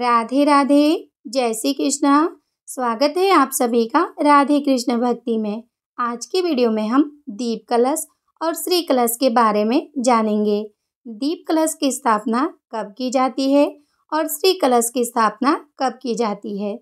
राधे राधे जय श्री कृष्णा स्वागत है आप सभी का राधे कृष्ण भक्ति में आज की वीडियो में हम दीप कलश और श्री कलश के बारे में जानेंगे दीप कलश की स्थापना कब की जाती है और श्री कलश की स्थापना कब की जाती है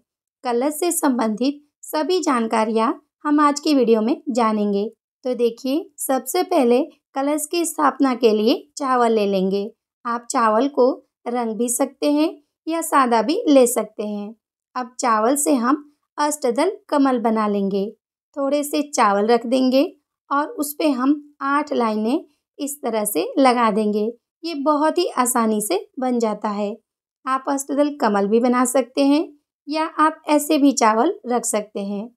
कलश से संबंधित सभी जानकारियाँ हम आज की वीडियो में जानेंगे तो देखिए सबसे पहले कलश की स्थापना के लिए चावल ले लेंगे आप चावल को रंग भी सकते हैं या सादा भी ले सकते हैं अब चावल से हम अष्टदल कमल बना लेंगे थोड़े से चावल रख देंगे और उस पर हम आठ लाइनें इस तरह से लगा देंगे ये बहुत ही आसानी से बन जाता है आप अष्टदल कमल भी बना सकते हैं या आप ऐसे भी चावल रख सकते हैं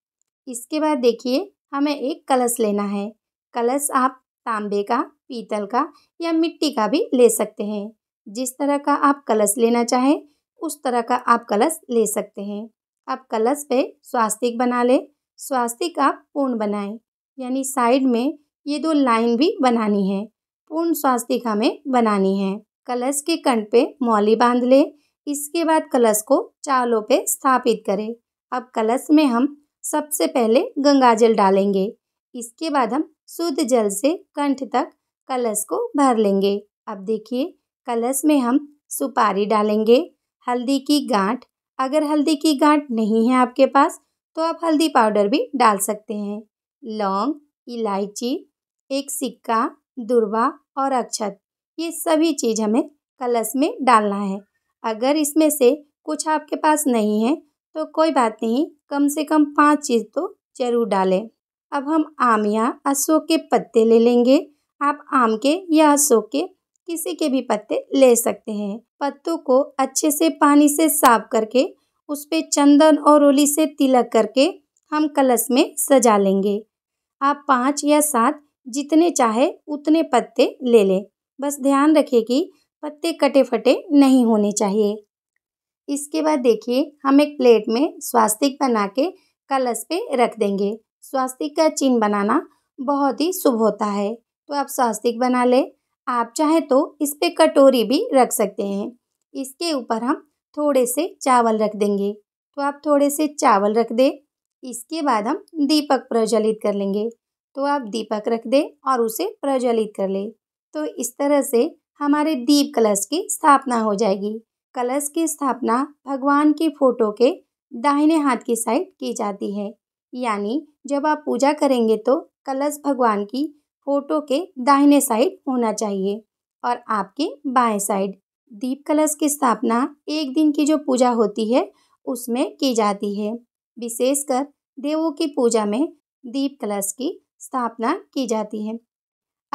इसके बाद देखिए हमें एक कलश लेना है कलश आप तांबे का पीतल का या मिट्टी का भी ले सकते हैं जिस तरह का आप कलश लेना चाहें उस तरह का आप कलश ले सकते हैं आप कलश पे स्वास्तिक बना लें स्वास्तिक आप पूर्ण बनाएं यानी साइड में ये दो लाइन भी बनानी है पूर्ण स्वास्तिक हमें बनानी है कलश के कंठ पे मौली बांध लें इसके बाद कलश को चालों पे स्थापित करें अब कलश में हम सबसे पहले गंगा जल डालेंगे इसके बाद हम शुद्ध जल से कंठ तक कलश को भर लेंगे अब देखिए कलश में हम सुपारी डालेंगे हल्दी की गांठ अगर हल्दी की गांठ नहीं है आपके पास तो आप हल्दी पाउडर भी डाल सकते हैं लौंग इलायची एक सिक्का दुर्वा और अक्षत ये सभी चीज़ हमें कलश में डालना है अगर इसमें से कुछ आपके पास नहीं है तो कोई बात नहीं कम से कम पांच चीज़ तो ज़रूर डालें अब हम आम या अशोक के पत्ते ले लेंगे आप आम के या अशोक के किसी के भी पत्ते ले सकते हैं पत्तों को अच्छे से पानी से साफ करके उस पर चंदन और रोली से तिलक करके हम कलश में सजा लेंगे आप पाँच या सात जितने चाहे उतने पत्ते ले लें बस ध्यान रखिए कि पत्ते कटे फटे नहीं होने चाहिए इसके बाद देखिए हम एक प्लेट में स्वास्तिक बना के कलश पे रख देंगे स्वास्तिक का चिन्ह बनाना बहुत ही शुभ होता है तो आप स्वास्तिक बना लें आप चाहें तो इस पर कटोरी भी रख सकते हैं इसके ऊपर हम थोड़े से चावल रख देंगे तो आप थोड़े से चावल रख दें इसके बाद हम दीपक प्रज्वलित कर लेंगे तो आप दीपक रख दें और उसे प्रज्वलित कर ले तो इस तरह से हमारे दीप कलश की स्थापना हो जाएगी कलश की स्थापना भगवान की फ़ोटो के दाहिने हाथ की साइड की जाती है यानी जब आप पूजा करेंगे तो कलश भगवान की फोटो के दाहिने साइड होना चाहिए और आपके बाएं साइड दीप कलश की स्थापना एक दिन की जो पूजा होती है उसमें की जाती है विशेषकर देवों की पूजा में दीप कलश की स्थापना की जाती है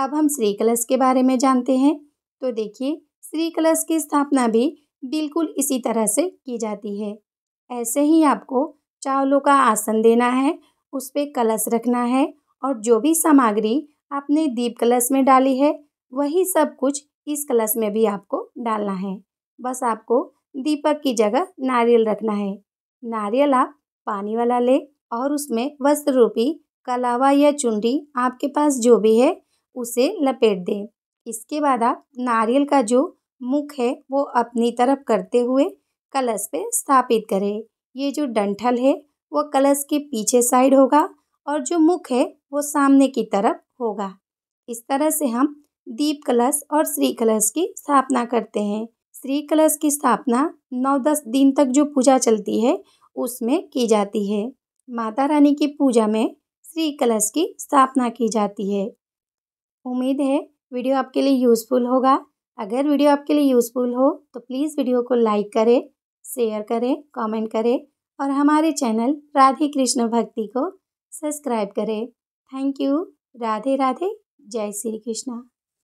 अब हम श्री कलश के बारे में जानते हैं तो देखिए श्री कलश की स्थापना भी बिल्कुल इसी तरह से की जाती है ऐसे ही आपको चावलों का आसन देना है उस पर कलश रखना है और जो भी सामग्री आपने दीप कलश में डाली है वही सब कुछ इस कलश में भी आपको डालना है बस आपको दीपक की जगह नारियल रखना है नारियल आप पानी वाला ले और उसमें वस्त्र रूपी कलावा या चुंडी आपके पास जो भी है उसे लपेट दें इसके बाद आप नारियल का जो मुख है वो अपनी तरफ करते हुए कलश पे स्थापित करें ये जो डंठल है वो कलश के पीछे साइड होगा और जो मुख है वो सामने की तरफ होगा इस तरह से हम दीप कलश और श्री कलश की स्थापना करते हैं श्री कलश की स्थापना नौ दस दिन तक जो पूजा चलती है उसमें की जाती है माता रानी की पूजा में श्री कलश की स्थापना की जाती है उम्मीद है वीडियो आपके लिए यूज़फुल होगा अगर वीडियो आपके लिए यूज़फुल हो तो प्लीज़ वीडियो को लाइक करें शेयर करें कमेंट करें और हमारे चैनल राधे कृष्ण भक्ति को सब्सक्राइब करें थैंक यू राधे राधे जय श्री कृष्णा